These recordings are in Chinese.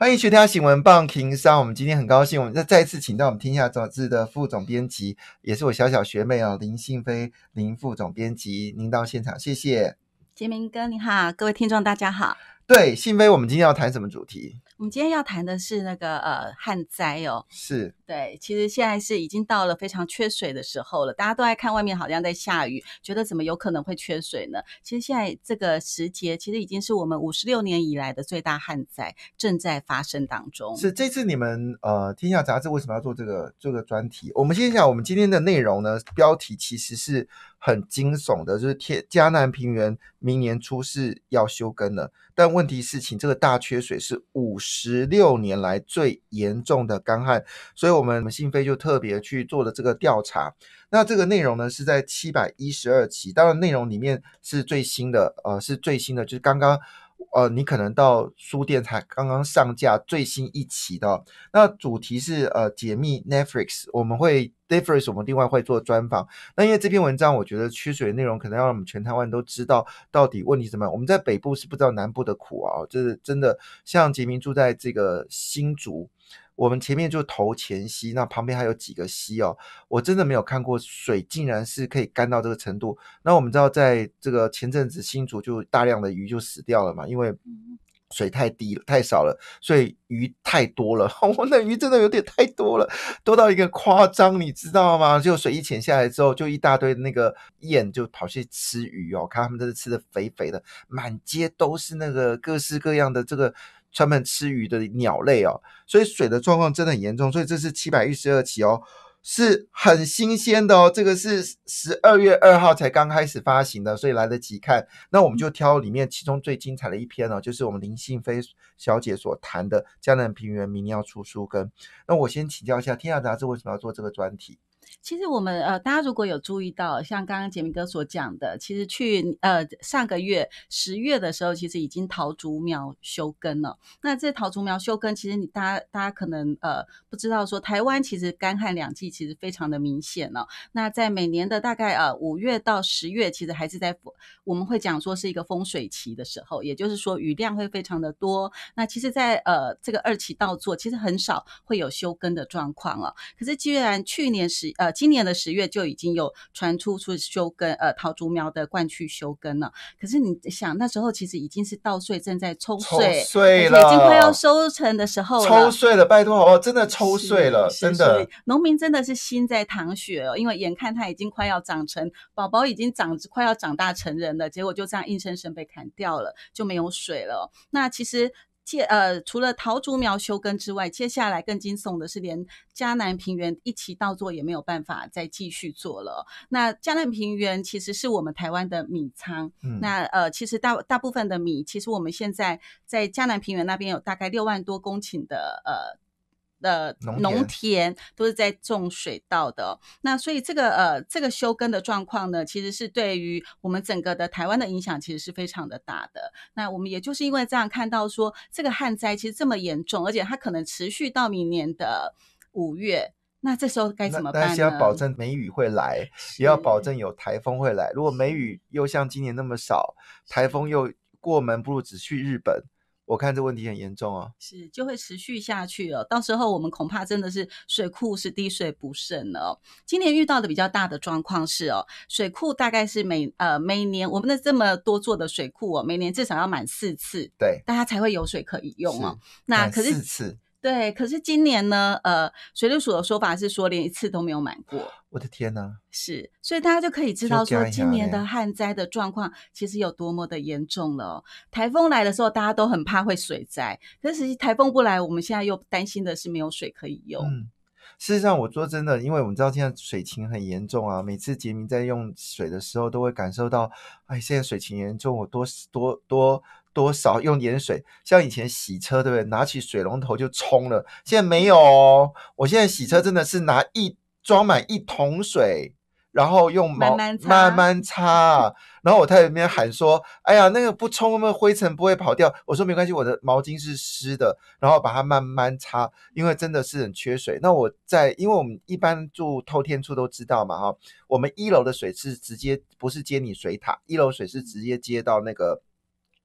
欢迎《学天新闻报》听商，我们今天很高兴，我们再再次请到我们天下杂志的副总编辑，也是我小小学妹哦，林信飞林副总编辑，您到现场，谢谢，杰明哥，你好，各位听众大家好，对，信飞，我们今天要谈什么主题？我们今天要谈的是那个呃，旱灾哦，是。对，其实现在是已经到了非常缺水的时候了。大家都爱看外面好像在下雨，觉得怎么有可能会缺水呢？其实现在这个时节，其实已经是我们五十六年以来的最大旱灾正在发生当中。是这次你们呃，《天下杂志》为什么要做这个这个专题？我们先想，我们今天的内容呢，标题其实是很惊悚的，就是天迦南平原明年初是要休耕的，但问题是，请这个大缺水是五十六年来最严重的干旱，所以。我们我们新飞就特别去做了这个调查，那这个内容呢是在七百一十二期，当然内容里面是最新的，呃，是最新的，就是刚刚，呃，你可能到书店才刚刚上架最新一期的。那主题是呃解密 Netflix，我们会 Netflix，我们另外会做专访。那因为这篇文章，我觉得缺水内容可能让我们全台湾都知道到底问题怎么样。我们在北部是不知道南部的苦啊，就是真的。像杰明住在这个新竹。我们前面就头前溪，那旁边还有几个溪哦，我真的没有看过水，竟然是可以干到这个程度。那我们知道，在这个前阵子新竹就大量的鱼就死掉了嘛，因为水太低了，太少了，所以鱼太多了。我那鱼真的有点太多了，多到一个夸张，你知道吗？就水一潜下来之后，就一大堆那个雁就跑去吃鱼哦，看他们真的吃的肥肥的，满街都是那个各式各样的这个。专门吃鱼的鸟类哦，所以水的状况真的很严重，所以这是七百一十二期哦，是很新鲜的哦，这个是十二月二号才刚开始发行的，所以来得及看。那我们就挑里面其中最精彩的一篇哦，就是我们林信飞小姐所谈的《江南平原明年要出书》跟。那我先请教一下《天下杂志》为什么要做这个专题？其实我们呃，大家如果有注意到，像刚刚杰明哥所讲的，其实去呃上个月十月的时候，其实已经桃竹苗休耕了。那这桃竹苗休耕，其实你大家大家可能呃不知道说，台湾其实干旱两季其实非常的明显了。那在每年的大概呃五月到十月，其实还是在我们会讲说是一个风水期的时候，也就是说雨量会非常的多。那其实，在呃这个二期稻作，其实很少会有休耕的状况了。可是，既然去年十呃，今年的十月就已经有传出是修根，呃，桃竹苗的灌区修根了。可是你想，那时候其实已经是稻穗正在抽穗，穗了，已经快要收成的时候，抽穗了，拜托哦，真的抽穗了，真的，农民真的是心在淌血哦，因为眼看它已经快要长成，宝宝已经长，快要长大成人了，结果就这样硬生生被砍掉了，就没有水了。那其实。接呃，除了桃竹苗休耕之外，接下来更惊悚的是，连嘉南平原一起稻作也没有办法再继续做了。那嘉南平原其实是我们台湾的米仓，那呃，其实大大部分的米，其实我们现在在嘉南平原那边有大概六万多公顷的呃。的农田都是在种水稻的，那所以这个呃这个休耕的状况呢，其实是对于我们整个的台湾的影响，其实是非常的大的。那我们也就是因为这样看到说，这个旱灾其实这么严重，而且它可能持续到明年的五月，那这时候该怎么办？但是要保证梅雨会来，也要保证有台风会来。如果梅雨又像今年那么少，台风又过门，不如只去日本。我看这问题很严重哦，是就会持续下去哦，到时候我们恐怕真的是水库是滴水不剩了。今年遇到的比较大的状况是哦，水库大概是每呃每年我们的这么多座的水库哦，每年至少要满四次，对，大家才会有水可以用哦。那可是四次，对，可是今年呢，呃，水利署的说法是说连一次都没有满过。我的天哪！是，所以大家就可以知道说，今年的旱灾的状况其实有多么的严重了。台风来的时候，大家都很怕会水灾，但实际台风不来，我们现在又担心的是没有水可以用。事实上，我说真的，因为我们知道现在水情很严重啊。每次杰明在用水的时候，都会感受到，哎，现在水情严重，我多多多多少用点水。像以前洗车对不对？拿起水龙头就冲了，现在没有哦。我现在洗车真的是拿一。装满一桶水，然后用毛慢慢擦。然后我太太那边喊说：“哎呀，那个不冲，那个灰尘不会跑掉。”我说：“没关系，我的毛巾是湿的，然后把它慢慢擦，因为真的是很缺水。”那我在，因为我们一般住透天处都知道嘛，哈，我们一楼的水是直接不是接你水塔，一楼水是直接接到那个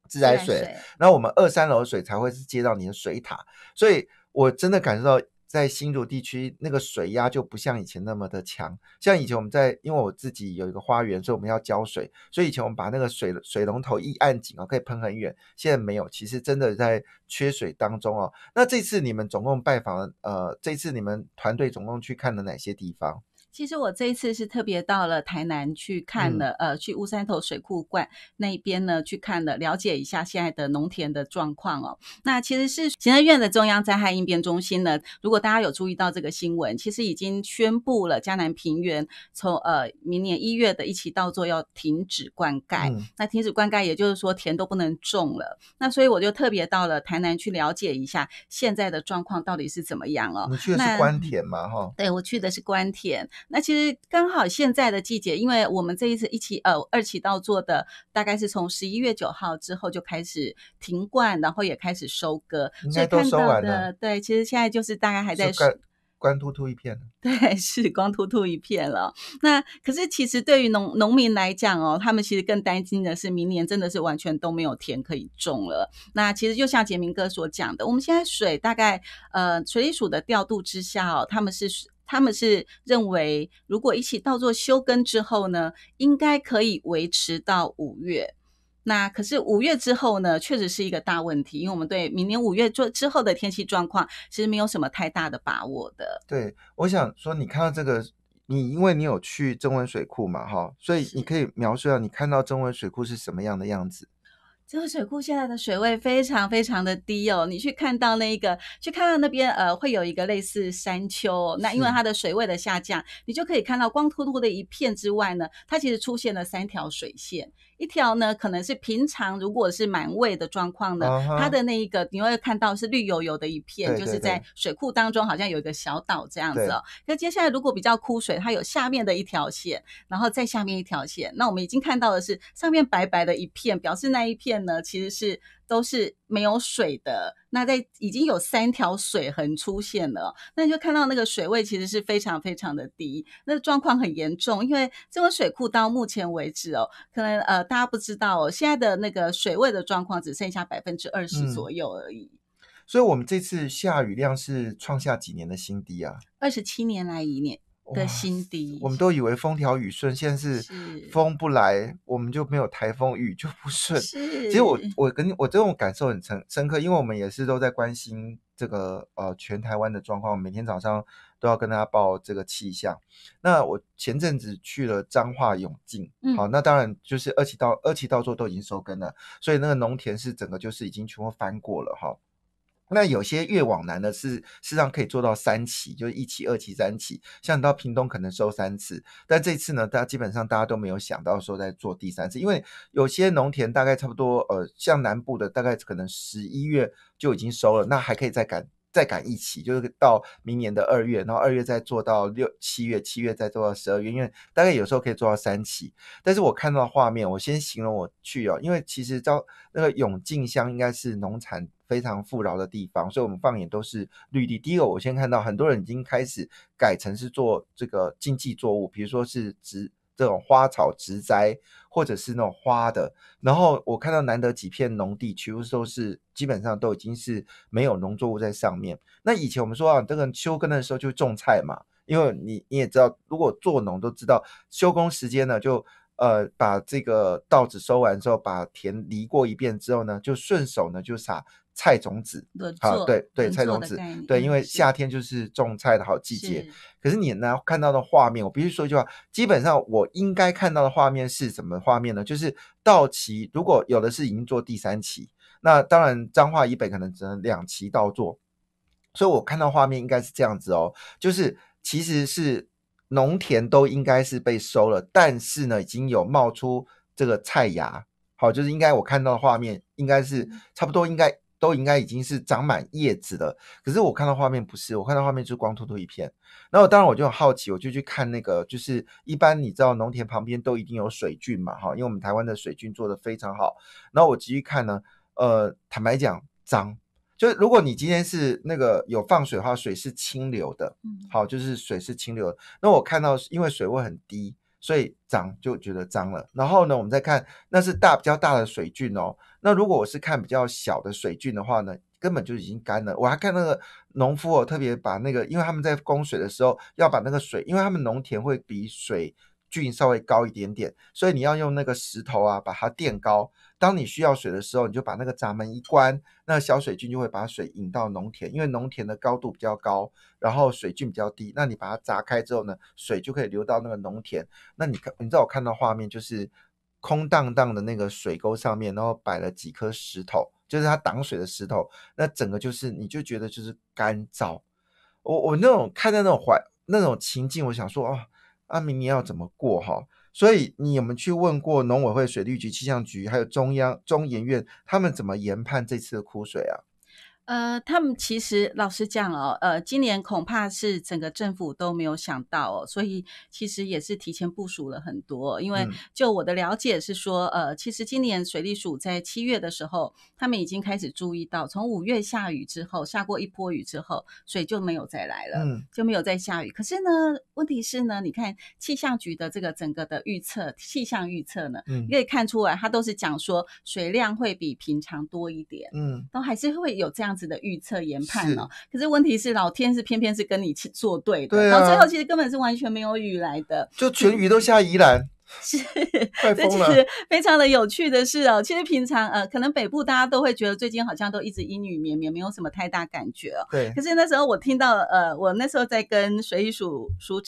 自来水。然后我们二三楼的水才会是接到你的水塔，所以我真的感受到。在新竹地区，那个水压就不像以前那么的强。像以前我们在，因为我自己有一个花园，所以我们要浇水，所以以前我们把那个水水龙头一按紧哦，可以喷很远。现在没有，其实真的在缺水当中哦。那这次你们总共拜访，呃，这次你们团队总共去看了哪些地方？其实我这一次是特别到了台南去看了，呃，去乌山头水库灌那一边呢去看了，了解一下现在的农田的状况哦。那其实是行政院的中央灾害应变中心呢，如果大家有注意到这个新闻，其实已经宣布了，嘉南平原从呃明年一月的一起稻作要停止灌溉。那停止灌溉也就是说田都不能种了。那所以我就特别到了台南去了解一下现在的状况到底是怎么样哦。你去的是关田嘛？哈，对，我去的是关田。那其实刚好现在的季节，因为我们这一次一期呃二期到做的，大概是从十一月九号之后就开始停灌，然后也开始收割，所以看到的对，其实现在就是大概还在光秃秃一片。对，是光秃秃一片了。那可是其实对于农农民来讲哦，他们其实更担心的是明年真的是完全都没有田可以种了。那其实就像杰明哥所讲的，我们现在水大概呃水利署的调度之下哦，他们是。他们是认为，如果一起到做休耕之后呢，应该可以维持到五月。那可是五月之后呢，确实是一个大问题，因为我们对明年五月做之后的天气状况，其实没有什么太大的把握的。对，我想说，你看到这个，你因为你有去增温水库嘛，哈，所以你可以描述一下，你看到增温水库是什么样的样子。这个水库现在的水位非常非常的低哦，你去看到那个，去看到那边，呃，会有一个类似山丘。那因为它的水位的下降，你就可以看到光秃秃的一片之外呢，它其实出现了三条水线。一条呢，可能是平常如果是满位的状况呢，它的那一个你会看到是绿油油的一片，就是在水库当中好像有一个小岛这样子哦。那接下来如果比较枯水，它有下面的一条线，然后再下面一条线，那我们已经看到的是上面白白的一片，表示那一片呢其实是。都是没有水的，那在已经有三条水痕出现了，那你就看到那个水位其实是非常非常的低，那状况很严重，因为这个水库到目前为止哦，可能呃大家不知道哦，现在的那个水位的状况只剩下百分之二十左右而已，所以我们这次下雨量是创下几年的新低啊，二十七年来一年。的心底，我们都以为风调雨顺，现在是风不来，我们就没有台风，雨就不顺。是，其实我我跟我这种感受很深深刻，因为我们也是都在关心这个呃全台湾的状况，每天早上都要跟大家报这个气象。那我前阵子去了彰化永靖，好，那当然就是二七稻二七稻作都已经收根了，所以那个农田是整个就是已经全部翻过了哈。那有些越往南的是，事实上可以做到三期，就是一期、二期、三期。像你到屏东可能收三次，但这次呢，大家基本上大家都没有想到说在做第三次，因为有些农田大概差不多，呃，像南部的大概可能十一月就已经收了，那还可以再赶。再赶一期，就是到明年的二月，然后二月再做到六七月，七月再做到十二月，因为大概有时候可以做到三期。但是我看到画面，我先形容我去哦，因为其实招那个永靖乡应该是农产非常富饶的地方，所以我们放眼都是绿地。第一个，我先看到很多人已经开始改成是做这个经济作物，比如说是植。这种花草植栽，或者是那种花的，然后我看到难得几片农地，全部都是基本上都已经是没有农作物在上面。那以前我们说啊，这个秋耕的时候就种菜嘛，因为你你也知道，如果做农都知道，休工时间呢，就呃把这个稻子收完之后，把田犁过一遍之后呢，就顺手呢就撒。菜种子，好，对对，菜种子，对，因为夏天就是种菜的好季节。可是你呢看到的画面，我必须说一句话，基本上我应该看到的画面是什么画面呢？就是稻期，如果有的是已经做第三期，那当然彰化以北可能只能两期稻作，所以我看到画面应该是这样子哦，就是其实是农田都应该是被收了，但是呢已经有冒出这个菜芽，好，就是应该我看到的画面应该是差不多应该。都应该已经是长满叶子了，可是我看到画面不是，我看到画面就是光秃秃一片。然后当然我就很好奇，我就去看那个，就是一般你知道农田旁边都一定有水菌嘛，哈，因为我们台湾的水菌做的非常好。然后我继续看呢，呃，坦白讲脏，就是如果你今天是那个有放水的话，水是清流的，嗯，好，就是水是清流。那我看到因为水位很低，所以脏就觉得脏了。然后呢，我们再看那是大比较大的水菌哦。那如果我是看比较小的水菌的话呢，根本就已经干了。我还看那个农夫哦，特别把那个，因为他们在供水的时候要把那个水，因为他们农田会比水菌稍微高一点点，所以你要用那个石头啊把它垫高。当你需要水的时候，你就把那个闸门一关，那小水菌就会把水引到农田，因为农田的高度比较高，然后水菌比较低。那你把它砸开之后呢，水就可以流到那个农田。那你看，你知道我看到画面就是。空荡荡的那个水沟上面，然后摆了几颗石头，就是它挡水的石头。那整个就是，你就觉得就是干燥。我我那种看到那种环那种情境，我想说哦，阿明你要怎么过哈？所以你有没有去问过农委会、水利局、气象局，还有中央中研院，他们怎么研判这次的枯水啊？呃，他们其实老实讲哦，呃，今年恐怕是整个政府都没有想到哦，所以其实也是提前部署了很多。因为就我的了解是说，呃，其实今年水利署在七月的时候，他们已经开始注意到，从五月下雨之后，下过一波雨之后，水就没有再来了，就没有再下雨。可是呢，问题是呢，你看气象局的这个整个的预测，气象预测呢，你可以看出来，它都是讲说水量会比平常多一点，嗯，都还是会有这样。子的预测研判哦，可是问题是老天是偏偏是跟你去作对的，然后最后其实根本是完全没有雨来的，就全雨都下宜兰，是，这其实非常的有趣的事哦。其实平常呃，可能北部大家都会觉得最近好像都一直阴雨绵绵，没有什么太大感觉哦。对，可是那时候我听到呃，我那时候在跟水鼠鼠。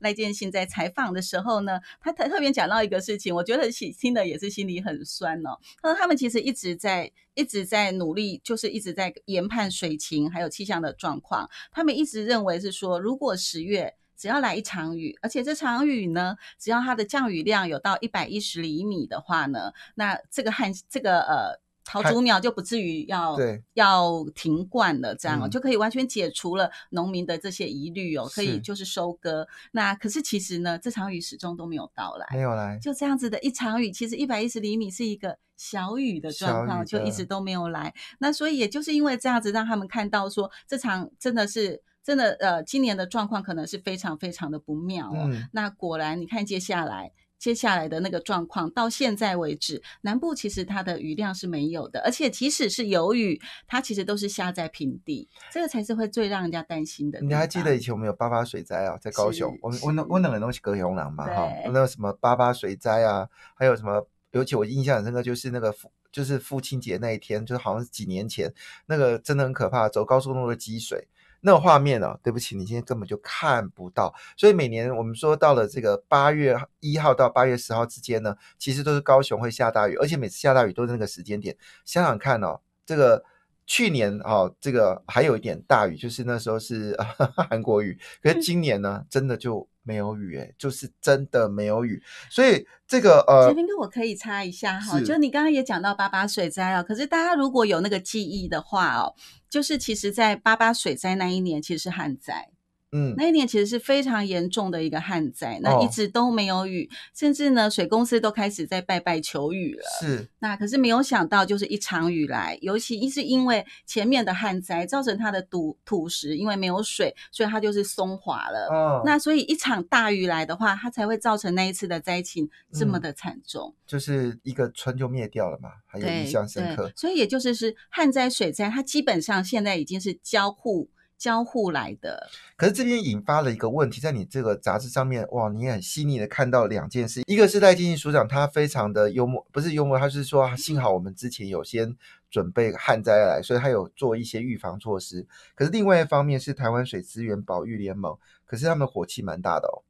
赖建信在采访的时候呢，他特特别讲到一个事情，我觉得听的也是心里很酸哦。他说他们其实一直在一直在努力，就是一直在研判水情还有气象的状况。他们一直认为是说，如果十月只要来一场雨，而且这场雨呢，只要它的降雨量有到一百一十厘米的话呢，那这个旱这个呃。桃竹苗就不至于要要停灌了，这样哦，就可以完全解除了农民的这些疑虑哦，可以就是收割。那可是其实呢，这场雨始终都没有到来，没有来，就这样子的一场雨，其实一百一十厘米是一个小雨的状况，就一直都没有来。那所以也就是因为这样子，让他们看到说这场真的是真的呃，今年的状况可能是非常非常的不妙哦。那果然你看接下来。接下来的那个状况到现在为止，南部其实它的雨量是没有的，而且即使是有雨，它其实都是下在平地，这个才是会最让人家担心的。你还记得以前我们有八八水灾啊，在高雄，我们温冷温冷的东西隔红狼嘛哈，那什么八八水灾啊，还有什么？尤其我印象很深刻，就是那个父，就是父亲节那一天，就是好像是几年前，那个真的很可怕，走高速路的积水。那个画面呢？对不起，你今天根本就看不到。所以每年我们说到了这个八月一号到八月十号之间呢，其实都是高雄会下大雨，而且每次下大雨都是那个时间点。想想看哦，这个。去年哦，这个还有一点大雨，就是那时候是 韩国雨。可是今年呢，真的就没有雨，哎，就是真的没有雨。所以这个呃，杰明哥，我可以插一下哈，就你刚刚也讲到八八水灾哦，可是大家如果有那个记忆的话哦，就是其实在八八水灾那一年，其实是旱灾。嗯，那一年其实是非常严重的一个旱灾，那一直都没有雨，甚至呢，水公司都开始在拜拜求雨了。是，那可是没有想到，就是一场雨来，尤其一是因为前面的旱灾造成它的土土石因为没有水，所以它就是松滑了。嗯，那所以一场大雨来的话，它才会造成那一次的灾情这么的惨重，就是一个村就灭掉了嘛，还有印象深刻。所以也就是是旱灾、水灾，它基本上现在已经是交互。交互来的，可是这边引发了一个问题，在你这个杂志上面，哇，你也很细腻的看到两件事，一个是戴金庆署长他非常的幽默，不是幽默，他是说幸好我们之前有先准备旱灾来，所以他有做一些预防措施。可是另外一方面是台湾水资源保育联盟，可是他们火气蛮大的哦。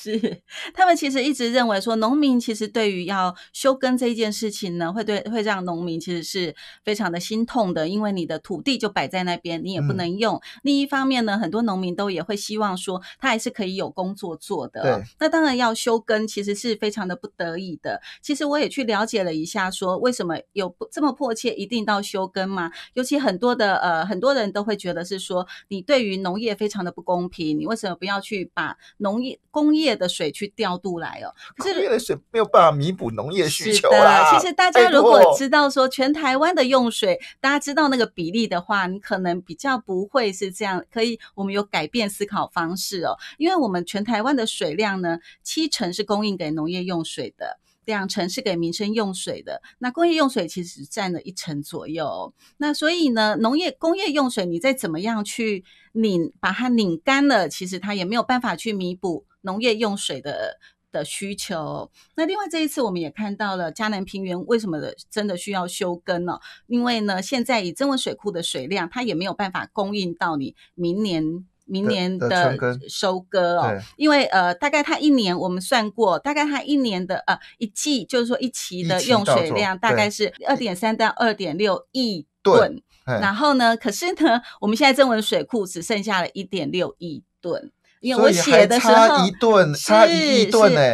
是，他们其实一直认为说，农民其实对于要休耕这一件事情呢，会对会让农民其实是非常的心痛的，因为你的土地就摆在那边，你也不能用。另一方面呢，很多农民都也会希望说，他还是可以有工作做的。那当然要休耕，其实是非常的不得已的。其实我也去了解了一下，说为什么有这么迫切一定到休耕吗？尤其很多的呃，很多人都会觉得是说，你对于农业非常的不公平，你为什么不要去把农业工业？的水去调度来哦，可是农业的水没有办法弥补农业需求啦。其实大家如果知道说全台湾的用水，大家知道那个比例的话，你可能比较不会是这样。可以，我们有改变思考方式哦，因为我们全台湾的水量呢，七成是供应给农业用水的，两成是给民生用水的，那工业用水其实占了一成左右。那所以呢，农业工业用水你再怎么样去拧把它拧干了，其实它也没有办法去弥补。农业用水的的需求，那另外这一次我们也看到了，嘉南平原为什么真的需要休耕呢？因为呢，现在以增温水库的水量，它也没有办法供应到你明年、明年的收割哦。因为呃，大概它一年我们算过，大概它一年的呃一季，就是说一期的用水量大概是二点三到二点六亿吨。然后呢，可是呢，我们现在增温水库只剩下了一点六亿吨。因为我写的时候是吨。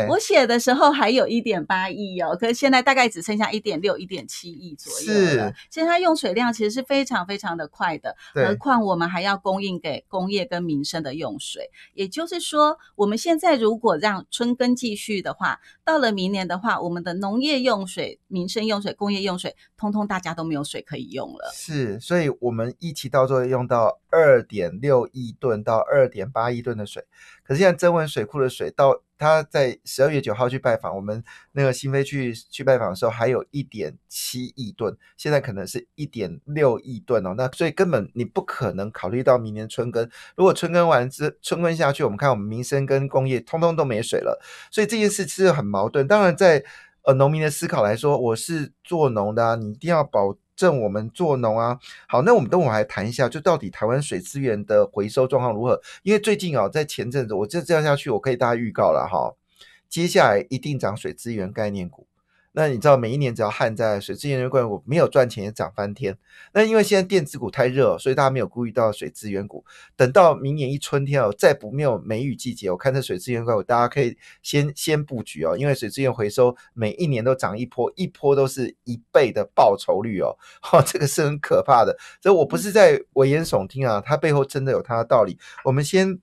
我写的时候还有一点八亿哦，可是现在大概只剩下一点六、一点七亿左右是，现在它用水量其实是非常非常的快的。对，何况我们还要供应给工业跟民生的用水。也就是说，我们现在如果让春耕继续的话，到了明年的话，我们的农业用水、民生用水、工业用水，通通大家都没有水可以用了。是，所以我们一起到后用到二点六亿吨到二点八亿吨的。水，可是现在增温水库的水到，他在十二月九号去拜访我们那个新飞去去拜访的时候，还有一点七亿吨，现在可能是一点六亿吨哦。那所以根本你不可能考虑到明年春耕，如果春耕完之春耕下去，我们看我们民生跟工业通通都没水了，所以这件事是很矛盾。当然在呃农民的思考来说，我是做农的，啊，你一定要保。证我们做农啊，好，那我们等会还谈一下，就到底台湾水资源的回收状况如何？因为最近哦，在前阵子，我这这样下去，我可以大家预告了哈，接下来一定涨水资源概念股。那你知道每一年只要旱灾，水资源的关股没有赚钱也涨翻天。那因为现在电子股太热，所以大家没有注意到水资源股。等到明年一春天哦，再不没有梅雨季节，我看这水资源股大家可以先先布局哦，因为水资源回收每一年都涨一波，一波都是一倍的报酬率哦，好，这个是很可怕的。所以我不是在危言耸听啊，它背后真的有它的道理。我们先。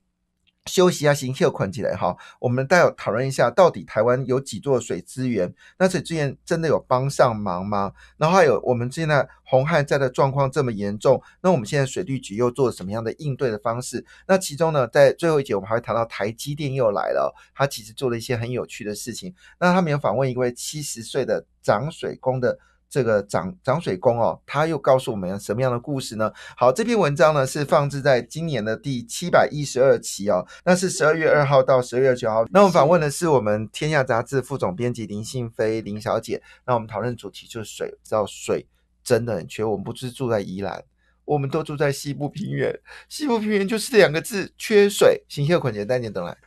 休息一下先情，困起来哈。我们待会讨论一下，到底台湾有几座水资源？那水资源真的有帮上忙吗？然后还有我们现在红汉灾的状况这么严重，那我们现在水利局又做什么样的应对的方式？那其中呢，在最后一节我们还会谈到台积电又来了，他其实做了一些很有趣的事情。那他们有访问一位七十岁的涨水工的。这个涨涨水工哦，他又告诉我们什么样的故事呢？好，这篇文章呢是放置在今年的第七百一十二期哦，那是十二月二号到十二月九号。那我们访问的是我们天下杂志副总编辑林信飞林小姐，那我们讨论主题就是水，知道水真的很缺。我们不是住在宜兰，我们都住在西部平原，西部平原就是两个字，缺水。行销捆家带你等来。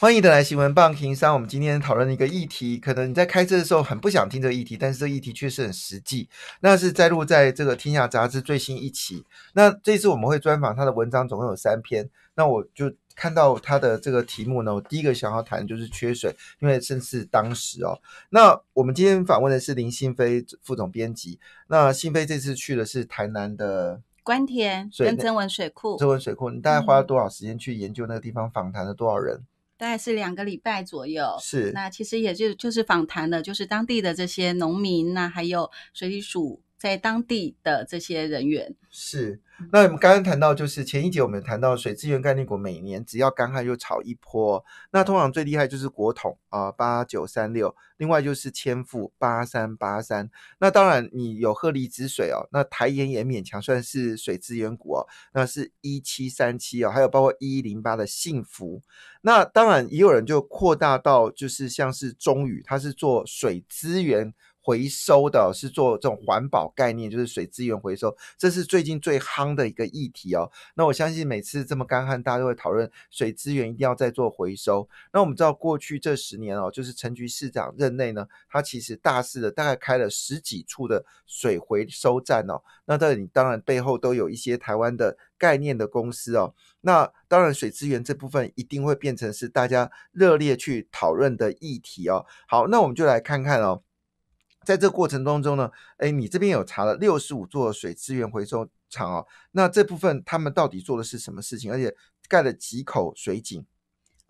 欢迎的来，新闻棒。今天，我们今天讨论一个议题，可能你在开车的时候很不想听这个议题，但是这个议题确实很实际。那是摘录在这个《天下杂志》最新一期。那这次我们会专访他的文章，总共有三篇。那我就看到他的这个题目呢，我第一个想要谈就是缺水，因为正是当时哦。那我们今天访问的是林心飞副总编辑。那心飞这次去的是台南的关田跟曾文水库。曾文水库，你大概花了多少时间去研究那个地方？访谈了多少人？大概是两个礼拜左右。是，那其实也就就是访谈的，就是当地的这些农民那还有水里鼠。在当地的这些人员是。那我们刚刚谈到，就是前一节我们谈到水资源概念股，每年只要干旱就炒一波，那通常最厉害就是国统啊，八九三六，另外就是千富八三八三。那当然你有鹤立之水哦，那台盐也勉强算是水资源股哦，那是一七三七哦，还有包括一一零八的幸福。那当然也有人就扩大到就是像是中宇，它是做水资源。回收的是做这种环保概念，就是水资源回收，这是最近最夯的一个议题哦。那我相信每次这么干旱，大家都会讨论水资源一定要再做回收。那我们知道过去这十年哦，就是陈局市长任内呢，他其实大肆的大概开了十几处的水回收站哦。那这里当然背后都有一些台湾的概念的公司哦。那当然水资源这部分一定会变成是大家热烈去讨论的议题哦。好，那我们就来看看哦。在这过程当中呢，哎，你这边有查了六十五座水资源回收厂哦，那这部分他们到底做的是什么事情，而且盖了几口水井？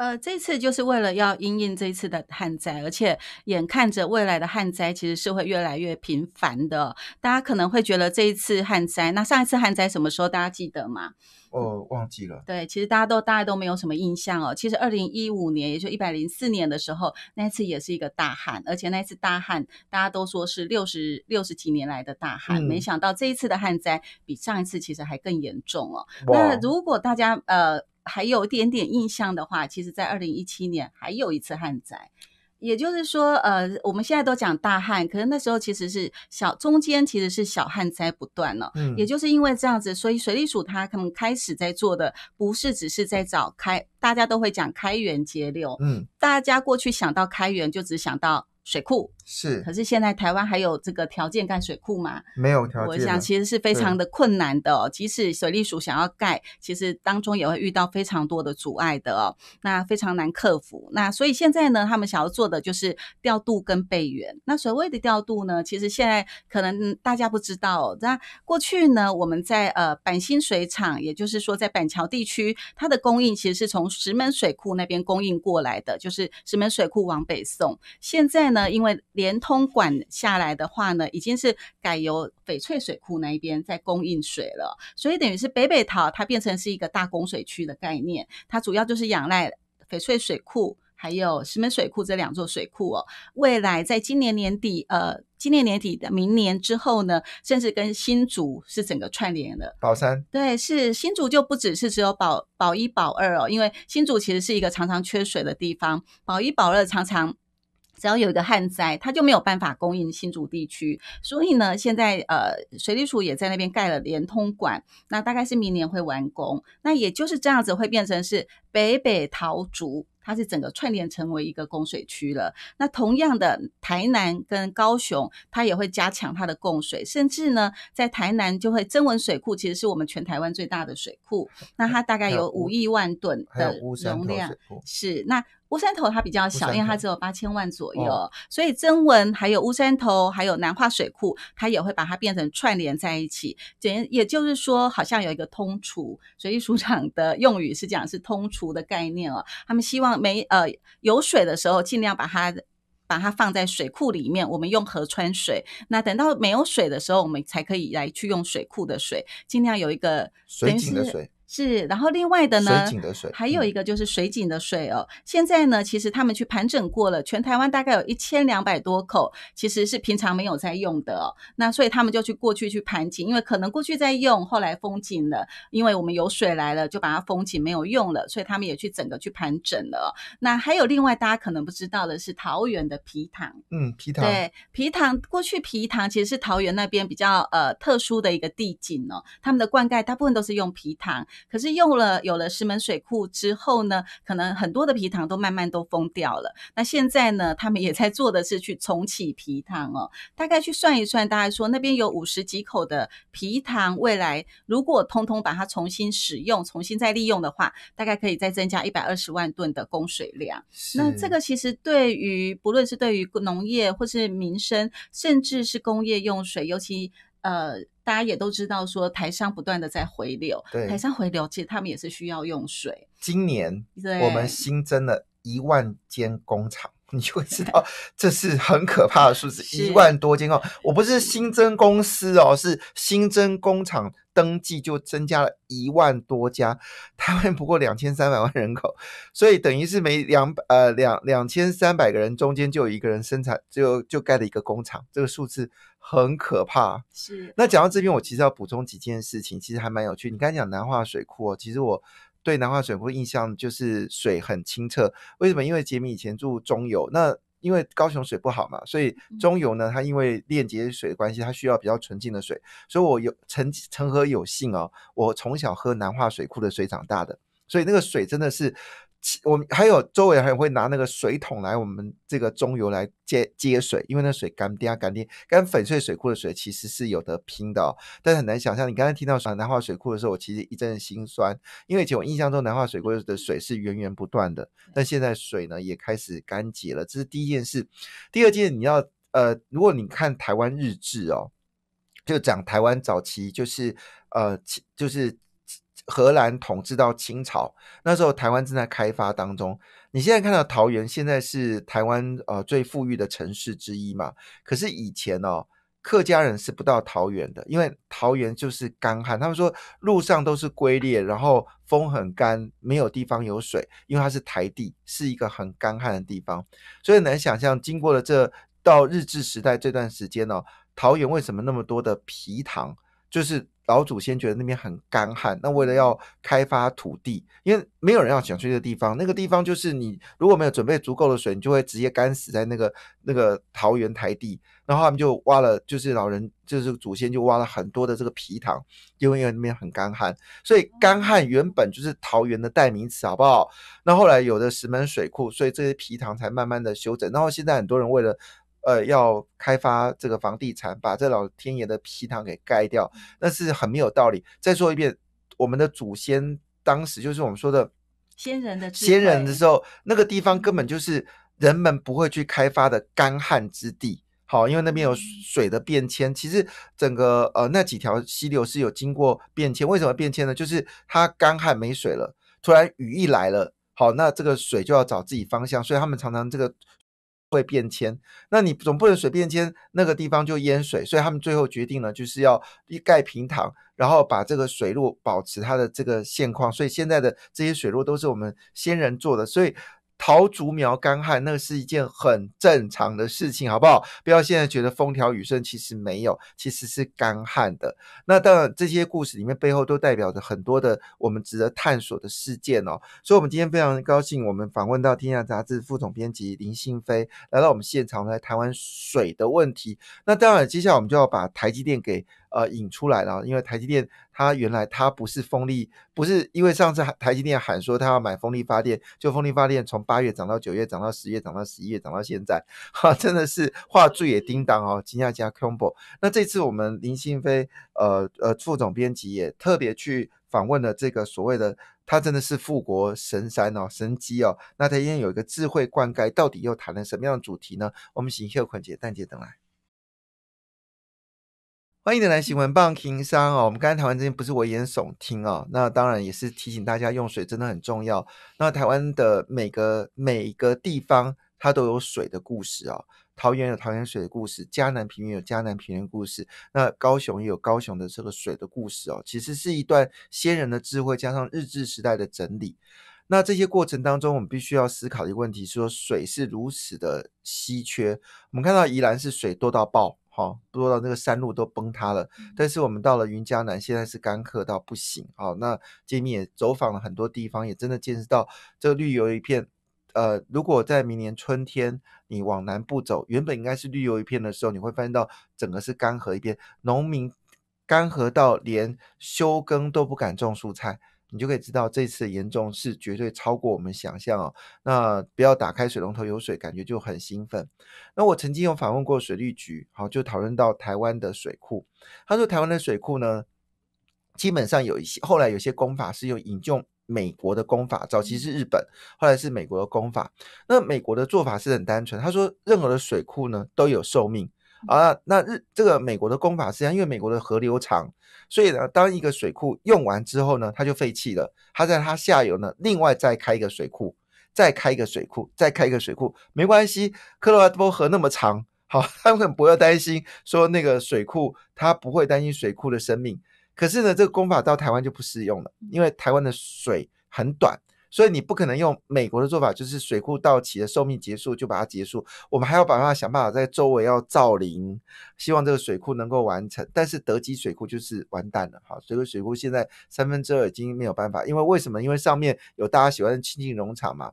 呃，这次就是为了要因应这次的旱灾，而且眼看着未来的旱灾其实是会越来越频繁的。大家可能会觉得这一次旱灾，那上一次旱灾什么时候？大家记得吗？哦，忘记了。对，其实大家都大概都没有什么印象哦。其实二零一五年，也就一百零四年的时候，那次也是一个大旱，而且那次大旱大家都说是六十六十几年来的大旱，没想到这一次的旱灾比上一次其实还更严重哦。那如果大家呃。还有一点点印象的话，其实，在二零一七年还有一次旱灾，也就是说，呃，我们现在都讲大旱，可是那时候其实是小，中间其实是小旱灾不断了。嗯，也就是因为这样子，所以水利署它可能开始在做的，不是只是在找开，大家都会讲开源节流。嗯，大家过去想到开源，就只想到。水库是，可是现在台湾还有这个条件盖水库吗？没有条件，我想其实是非常的困难的。即使水利署想要盖，其实当中也会遇到非常多的阻碍的哦，那非常难克服。那所以现在呢，他们想要做的就是调度跟备援。那所谓的调度呢，其实现在可能大家不知道，那过去呢，我们在呃板新水厂，也就是说在板桥地区，它的供应其实是从石门水库那边供应过来的，就是石门水库往北送。现在呢？因为联通管下来的话呢，已经是改由翡翠水库那一边在供应水了，所以等于是北北桃它变成是一个大供水区的概念。它主要就是仰赖翡翠水库还有石门水库这两座水库哦。未来在今年年底，呃，今年年底的明年之后呢，甚至跟新竹是整个串联的。宝山对，是新竹就不只是只有宝宝一宝二哦，因为新竹其实是一个常常缺水的地方，宝一宝二常常。只要有一个旱灾，它就没有办法供应新竹地区。所以呢，现在呃水利署也在那边盖了连通管，那大概是明年会完工。那也就是这样子，会变成是北北桃竹，它是整个串联成为一个供水区了。那同样的，台南跟高雄，它也会加强它的供水，甚至呢，在台南就会增文水库，其实是我们全台湾最大的水库。那它大概有五亿万吨的容量，是那。乌山头它比较小，因为它只有八千万左右，所以增文还有乌山头，还有南化水库，它也会把它变成串联在一起。简也就是说，好像有一个通储，水利署长的用语是讲是通厨的概念哦。他们希望没呃有水的时候，尽量把它把它放在水库里面，我们用河川水。那等到没有水的时候，我们才可以来去用水库的水，尽量有一个水井的水。是，然后另外的呢，还有一个就是水井的水哦。现在呢，其实他们去盘整过了，全台湾大概有一千两百多口，其实是平常没有在用的。哦。那所以他们就去过去去盘井，因为可能过去在用，后来封井了。因为我们有水来了，就把它封起没有用了，所以他们也去整个去盘整了。那还有另外大家可能不知道的是，桃园的皮塘，嗯，皮塘，对皮塘过去皮塘其实是桃园那边比较呃特殊的一个地景哦，他们的灌溉大部分都是用皮糖。可是用了有了石门水库之后呢，可能很多的皮塘都慢慢都封掉了。那现在呢，他们也在做的是去重启皮塘哦。大概去算一算，大概说那边有五十几口的皮塘，未来如果通通把它重新使用、重新再利用的话，大概可以再增加一百二十万吨的供水量。那这个其实对于不论是对于农业或是民生，甚至是工业用水，尤其。呃，大家也都知道，说台商不断的在回流，对，台商回流，其实他们也是需要用水。今年我们新增了一万间工厂，你就会知道这是很可怕的数字，一万多间哦。我不是新增公司哦，是新增工厂登记就增加了一万多家。台湾不过两千三百万人口，所以等于是每两呃两两千三百个人中间就有一个人生产，就就盖了一个工厂，这个数字。很可怕，是。那讲到这边，我其实要补充几件事情，其实还蛮有趣。你刚讲南化水库哦，其实我对南化水库印象就是水很清澈。为什么？因为杰米以前住中游，那因为高雄水不好嘛，所以中游呢，它因为链接水的关系，它需要比较纯净的水，所以我有曾曾何有幸哦，我从小喝南化水库的水长大的，所以那个水真的是。我们还有周围还有会拿那个水桶来我们这个中游来接接水，因为那水干爹干爹跟粉碎水库的水其实是有的拼的，但是很难想象。你刚才听到说南化水库的时候，我其实一阵心酸，因为以前我印象中南化水库的水是源源不断的，但现在水呢也开始干竭了，这是第一件事。第二件你要呃，如果你看台湾日志哦，就讲台湾早期就是呃就是。荷兰统治到清朝，那时候台湾正在开发当中。你现在看到桃园，现在是台湾呃最富裕的城市之一嘛？可是以前哦，客家人是不到桃园的，因为桃园就是干旱。他们说路上都是龟裂，然后风很干，没有地方有水，因为它是台地，是一个很干旱的地方，所以能想象。经过了这到日治时代这段时间呢，桃园为什么那么多的皮糖？就是。老祖先觉得那边很干旱，那为了要开发土地，因为没有人要想去的地方，那个地方就是你如果没有准备足够的水，你就会直接干死在那个那个桃园台地。然后他们就挖了，就是老人就是祖先就挖了很多的这个皮塘，因为那边很干旱，所以干旱原本就是桃园的代名词，好不好？那后来有的石门水库，所以这些皮塘才慢慢的修整。然后现在很多人为了呃，要开发这个房地产，把这老天爷的皮塘给盖掉，那是很没有道理。再说一遍，我们的祖先当时就是我们说的先人的先人的时候，那个地方根本就是人们不会去开发的干旱之地。好，因为那边有水的变迁，其实整个呃那几条溪流是有经过变迁。为什么变迁呢？就是它干旱没水了，突然雨一来了，好，那这个水就要找自己方向，所以他们常常这个。会变迁，那你总不能随便迁那个地方就淹水，所以他们最后决定呢，就是要一盖平躺，然后把这个水路保持它的这个现况，所以现在的这些水路都是我们先人做的，所以。桃竹苗干旱，那是一件很正常的事情，好不好？不要现在觉得风调雨顺，其实没有，其实是干旱的。那当然，这些故事里面背后都代表着很多的我们值得探索的事件哦。所以，我们今天非常高兴，我们访问到天下杂志副总编辑林信飞来到我们现场。我们在台湾水的问题，那当然，接下来我们就要把台积电给。呃，引出来了，因为台积电它原来它不是风力，不是因为上次台积电喊说它要买风力发电，就风力发电从八月涨到九月涨到十月涨到十一月涨到现在，哈，真的是画柱也叮当哦，惊讶加 combo。那这次我们林心飞，呃呃，副总编辑也特别去访问了这个所谓的，他真的是富国神山哦，神机哦。那他今天有一个智慧灌溉，到底又谈了什么样的主题呢？我们请秀昆姐、蛋姐等来。欢迎你来新闻棒情商哦。我们刚才台湾这边不是危言耸听哦，那当然也是提醒大家用水真的很重要。那台湾的每个每一个地方，它都有水的故事哦。桃园有桃园水的故事，嘉南平原有嘉南平原故事，那高雄也有高雄的这个水的故事哦。其实是一段先人的智慧加上日治时代的整理。那这些过程当中，我们必须要思考一个问题：说水是如此的稀缺，我们看到宜兰是水多到爆。哦，多到那个山路都崩塌了，但是我们到了云嘉南，现在是干渴到不行。好，那杰米也走访了很多地方，也真的见识到这个绿油一片。呃，如果在明年春天你往南部走，原本应该是绿油一片的时候，你会发现到整个是干涸一片，农民干涸到连休耕都不敢种蔬菜。你就可以知道这次严重是绝对超过我们想象哦。那不要打开水龙头有水，感觉就很兴奋。那我曾经有访问过水利局，好就讨论到台湾的水库。他说台湾的水库呢，基本上有一些后来有些工法是用引用。美国的工法，早期是日本，后来是美国的工法。那美国的做法是很单纯，他说任何的水库呢都有寿命。啊，那日这个美国的工法实际上，因为美国的河流长，所以呢，当一个水库用完之后呢，它就废弃了。它在它下游呢，另外再开一个水库，再开一个水库，再开一个水库，没关系。科罗拉多河那么长，好，他们不要担心说那个水库，它不会担心水库的生命。可是呢，这个工法到台湾就不适用了，因为台湾的水很短。所以你不可能用美国的做法，就是水库到期的寿命结束就把它结束。我们还要把办法想办法在周围要造林，希望这个水库能够完成。但是德基水库就是完蛋了哈，所以水库现在三分之二已经没有办法，因为为什么？因为上面有大家喜欢的亲近农场嘛。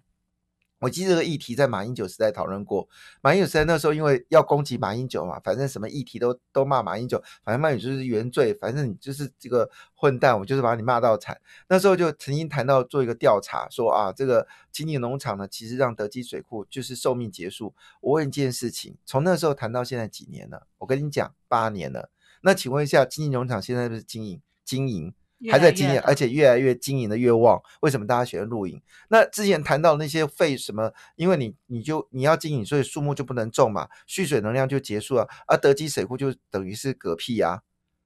我记得这个议题在马英九时代讨论过，马英九时代那时候因为要攻击马英九嘛，反正什么议题都都骂马英九，反正骂你就是原罪，反正你就是这个混蛋，我就是把你骂到惨。那时候就曾经谈到做一个调查，说啊，这个经营农场呢，其实让德基水库就是寿命结束。我问一件事情，从那时候谈到现在几年了？我跟你讲，八年了。那请问一下，经营农场现在是经营经营？还在经营，而且越来越经营的越旺。为什么大家喜欢露营？那之前谈到那些废什么？因为你你就你要经营，所以树木就不能种嘛，蓄水能量就结束了，而德基水库就等于是嗝屁啊！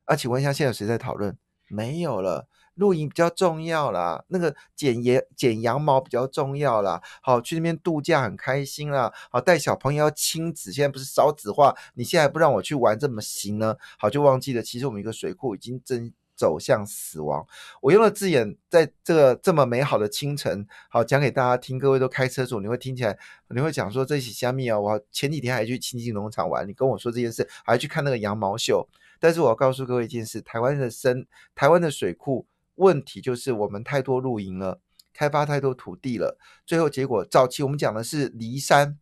啊，请问一下，现在谁在讨论？没有了，露营比较重要啦，那个剪羊剪羊毛比较重要啦。好，去那边度假很开心啦。好，带小朋友亲子，现在不是少子化，你现在不让我去玩，怎么行呢？好，就忘记了，其实我们一个水库已经增。走向死亡。我用了字眼，在这个这么美好的清晨，好讲给大家听。各位都开车主，你会听起来，你会讲说这起虾米啊。我前几天还去亲近农场玩，你跟我说这件事，还去看那个羊毛秀。但是我要告诉各位一件事：台湾的生，台湾的水库问题就是我们太多露营了，开发太多土地了，最后结果早期我们讲的是离山，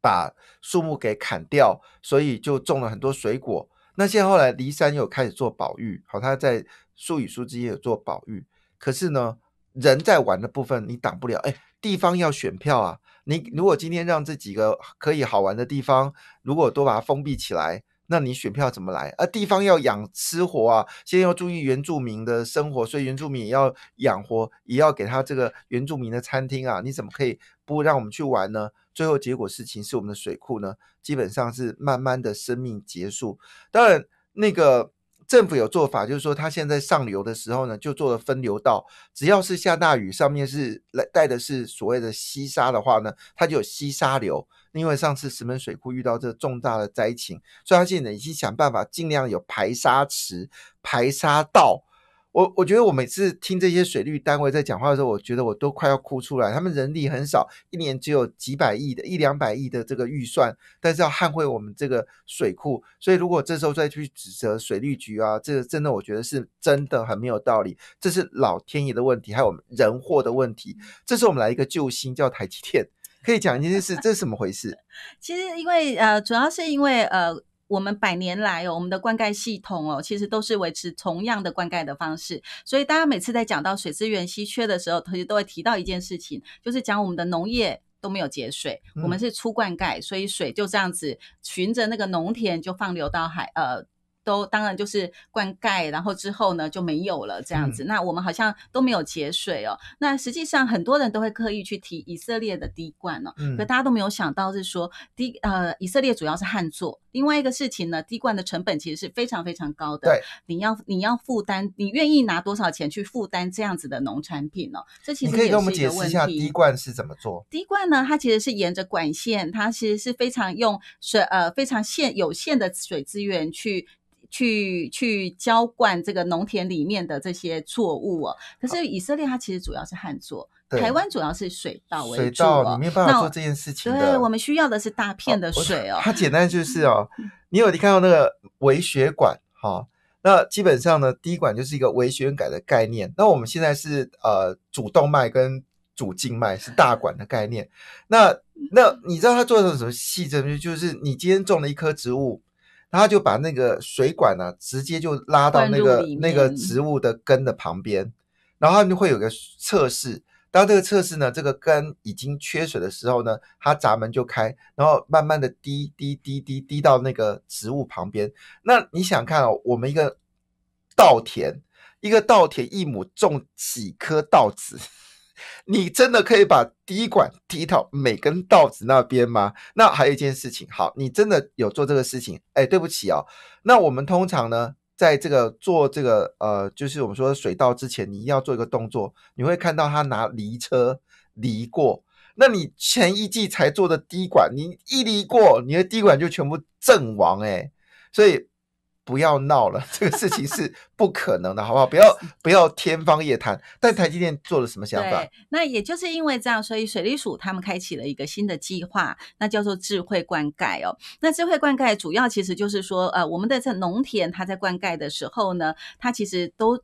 把树木给砍掉，所以就种了很多水果。那现在后来，骊山又开始做保育，好，他在树与树之间有做保育。可是呢，人在玩的部分你挡不了。哎，地方要选票啊！你如果今天让这几个可以好玩的地方，如果都把它封闭起来，那你选票怎么来？而地方要养吃活啊，先要注意原住民的生活，所以原住民也要养活，也要给他这个原住民的餐厅啊，你怎么可以不让我们去玩呢？最后结果，事情是我们的水库呢，基本上是慢慢的生命结束。当然，那个政府有做法，就是说他现在上流的时候呢，就做了分流道。只要是下大雨，上面是来带的是所谓的西沙的话呢，它就有西沙流。因为上次石门水库遇到这重大的灾情，所以他现在已经想办法尽量有排沙池、排沙道。我我觉得我每次听这些水利单位在讲话的时候，我觉得我都快要哭出来。他们人力很少，一年只有几百亿的、一两百亿的这个预算，但是要捍卫我们这个水库。所以如果这时候再去指责水利局啊，这个真的我觉得是真的很没有道理。这是老天爷的问题，还有我们人祸的问题。这是我们来一个救星，叫台积电，可以讲一件事，这是怎么回事？其实因为呃，主要是因为呃。我们百年来哦，我们的灌溉系统哦，其实都是维持同样的灌溉的方式，所以大家每次在讲到水资源稀缺的时候，其实都会提到一件事情，就是讲我们的农业都没有节水，我们是粗灌溉，所以水就这样子循着那个农田就放流到海，呃。都当然就是灌溉，然后之后呢就没有了这样子。那我们好像都没有节水哦。那实际上很多人都会刻意去提以色列的滴灌哦。嗯。可大家都没有想到是说滴呃以色列主要是旱作。另外一个事情呢，滴灌的成本其实是非常非常高的。对。你要你要负担，你愿意拿多少钱去负担这样子的农产品呢？这其实可以给我们解释一下滴灌是怎么做。滴灌呢，它其实是沿着管线，它其实是非常用水呃非常限有限的水资源去。去去浇灌这个农田里面的这些作物哦。可是以色列它其实主要是旱作，台湾主要是水稻，水稻你没有办法做这件事情对，我们需要的是大片的水哦。它简单就是哦，你有你看到那个微血管哈？那基本上呢，滴管就是一个微血管的概念。那我们现在是呃主动脉跟主静脉是大管的概念。那那你知道它做成什么细致？就是你今天种了一棵植物。他就把那个水管呢，直接就拉到那个那个植物的根的旁边，然后他们就会有个测试。当这个测试呢，这个根已经缺水的时候呢，它闸门就开，然后慢慢的滴滴滴滴滴到那个植物旁边。那你想看哦，我们一个稻田，一个稻田一亩种几颗稻子？你真的可以把滴管滴到每根稻子那边吗？那还有一件事情，好，你真的有做这个事情？哎，对不起哦。那我们通常呢，在这个做这个呃，就是我们说水稻之前，你一定要做一个动作。你会看到他拿犁车犁过，那你前一季才做的滴管，你一犁过，你的滴管就全部阵亡哎，所以。不要闹了，这个事情是不可能的，好不好？不要 不要天方夜谭。但台积电做了什么想法？那也就是因为这样，所以水利署他们开启了一个新的计划，那叫做智慧灌溉哦。那智慧灌溉主要其实就是说，呃，我们的这农田它在灌溉的时候呢，它其实都。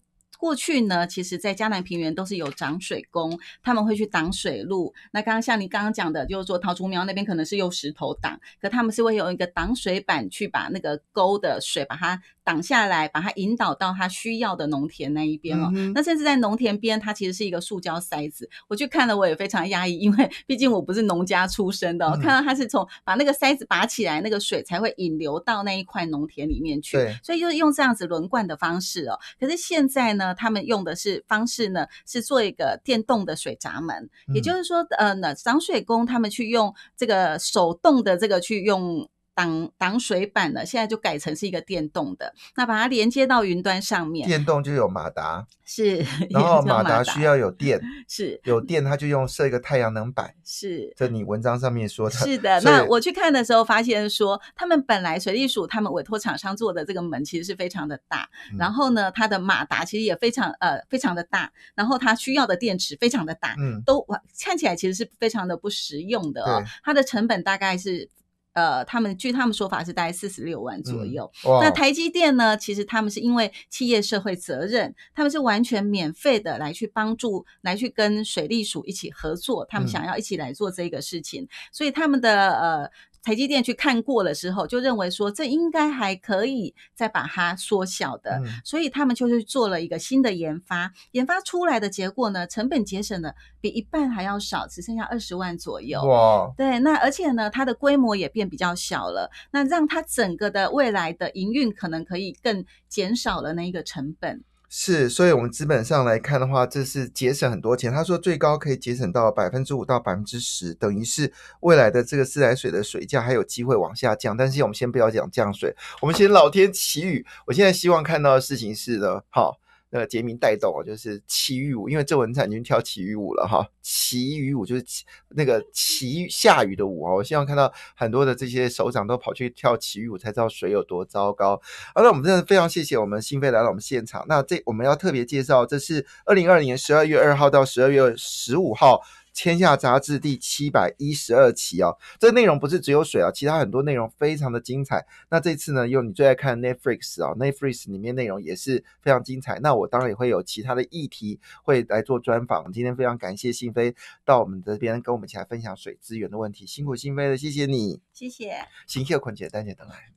过去呢，其实，在江南平原都是有涨水工，他们会去挡水路。那刚刚像你刚刚讲的，就是说桃竹苗那边可能是用石头挡，可他们是会用一个挡水板去把那个沟的水把它挡下来，把它引导到它需要的农田那一边哦。那甚至在农田边，它其实是一个塑胶塞子。我去看了，我也非常压抑，因为毕竟我不是农家出身的，看到它是从把那个塞子拔起来，那个水才会引流到那一块农田里面去。对，所以就是用这样子轮灌的方式哦。可是现在呢？他们用的是方式呢，是做一个电动的水闸门，也就是说，呃，那涨水工他们去用这个手动的这个去用。挡挡水板了，现在就改成是一个电动的，那把它连接到云端上面。电动就有马达，是。然后马达需要有电，是。有电，它就用设一个太阳能板。是，这你文章上面说。是的，那我去看的时候发现，说他们本来水利署他们委托厂商做的这个门其实是非常的大，然后呢，它的马达其实也非常呃非常的大，然后它需要的电池非常的大，嗯，都看起来其实是非常的不实用的，它的成本大概是。呃，他们据他们说法是大概四十六万左右。那台积电呢？其实他们是因为企业社会责任，他们是完全免费的来去帮助，来去跟水利署一起合作，他们想要一起来做这个事情，所以他们的呃。台积电去看过了之后，就认为说这应该还可以再把它缩小的，所以他们就去做了一个新的研发，研发出来的结果呢，成本节省了比一半还要少，只剩下二十万左右。哇，对，那而且呢，它的规模也变比较小了，那让它整个的未来的营运可能可以更减少了那一个成本。是，所以，我们资本上来看的话，这是节省很多钱。他说，最高可以节省到百分之五到百分之十，等于是未来的这个自来水的水价还有机会往下降。但是，我们先不要讲降水，我们先老天祈雨。我现在希望看到的事情是的，好。那个杰明带动啊，就是奇遇舞，因为郑文灿经跳奇遇舞了哈。奇遇舞就是那个奇下雨的舞啊，我希望看到很多的这些首长都跑去跳奇遇舞，才知道水有多糟糕。好那我们真的非常谢谢我们新飞来到我们现场。那这我们要特别介绍，这是二零二零年十二月二号到十二月十五号。天下杂志第七百一十二期哦，这内容不是只有水啊，其他很多内容非常的精彩。那这次呢，用你最爱看 Netflix 啊，Netflix 里面内容也是非常精彩。那我当然也会有其他的议题会来做专访。今天非常感谢信飞到我们这边跟我们一起来分享水资源的问题，辛苦信飞了，谢谢你，谢谢。新克坤姐、丹姐等来。